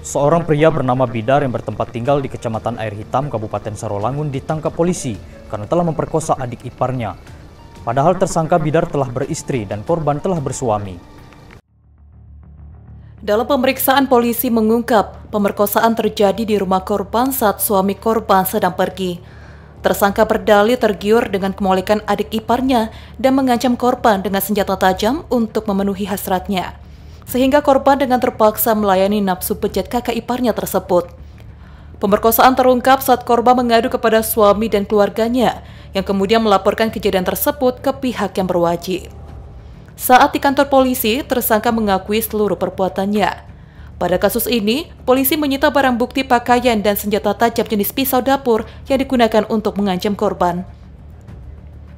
Seorang pria bernama Bidar yang bertempat tinggal di Kecamatan Air Hitam, Kabupaten Sarolangun ditangkap polisi karena telah memperkosa adik iparnya. Padahal tersangka Bidar telah beristri dan korban telah bersuami. Dalam pemeriksaan polisi mengungkap, pemerkosaan terjadi di rumah korban saat suami korban sedang pergi. Tersangka berdalih tergiur dengan kemolekan adik iparnya dan mengancam korban dengan senjata tajam untuk memenuhi hasratnya sehingga korban dengan terpaksa melayani nafsu pejat kakak iparnya tersebut. Pemerkosaan terungkap saat korban mengadu kepada suami dan keluarganya, yang kemudian melaporkan kejadian tersebut ke pihak yang berwajib. Saat di kantor polisi, tersangka mengakui seluruh perbuatannya. Pada kasus ini, polisi menyita barang bukti pakaian dan senjata tajam jenis pisau dapur yang digunakan untuk mengancam korban.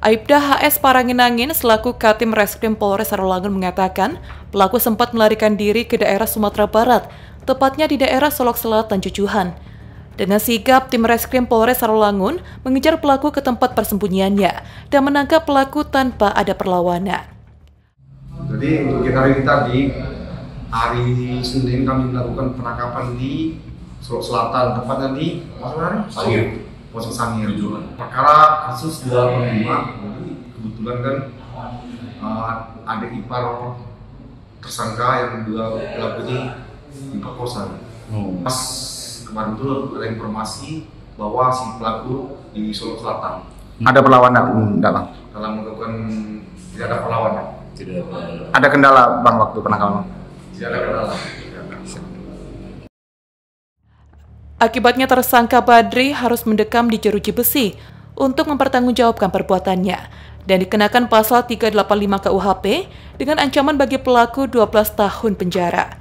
Aibda HS Paranginangin selaku Katim Reskrim Polres Sarolangun mengatakan pelaku sempat melarikan diri ke daerah Sumatera Barat, tepatnya di daerah Solok Selatan Cucuhan. Dengan sigap, tim Reskrim Polres Sarolangun mengejar pelaku ke tempat persembunyiannya dan menangkap pelaku tanpa ada perlawanan. Jadi untuk hari tadi, hari Senin kami melakukan penangkapan di Solok Selatan, tepatnya di Mas Polsek Sangir. Perkara kasus 85 kebetulan kan uh, ada ipar tersangka yang dua pelaku ini diperkosa. Oh. Pas kemarin itu ada informasi bahwa si pelaku di Solo Selatan. Hmm. Ada perlawanan dalam? Hmm, dalam melakukan tidak ada perlawanan. Tidak ada. Ada kendala bang waktu penangkapan? Tidak ada kendala. Akibatnya tersangka Badri harus mendekam di jeruji besi untuk mempertanggungjawabkan perbuatannya dan dikenakan pasal 385 KUHP dengan ancaman bagi pelaku 12 tahun penjara.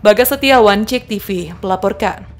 Bagas Setiawan, Cek TV, melaporkan.